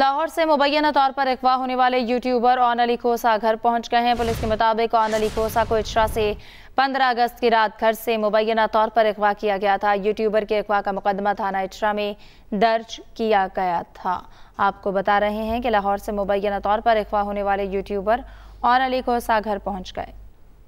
लाहौर से मुबैना तौर पर अगवा होने वाले यूट्यूबर ओन अली खोसा घर पहुंच गए हैं पुलिस के मुताबिक ओन अली खोसा को इचरा से 15 अगस्त की रात घर से मुबैना तौर पर अगवा किया गया था यूट्यूबर के अगवा का मुकदमा थाना इचरा में दर्ज किया गया था आपको बता रहे हैं कि लाहौर से मुबैना तौर पर अगवा होने वाले यूट्यूबर ओन अली खोसा घर पहुँच गए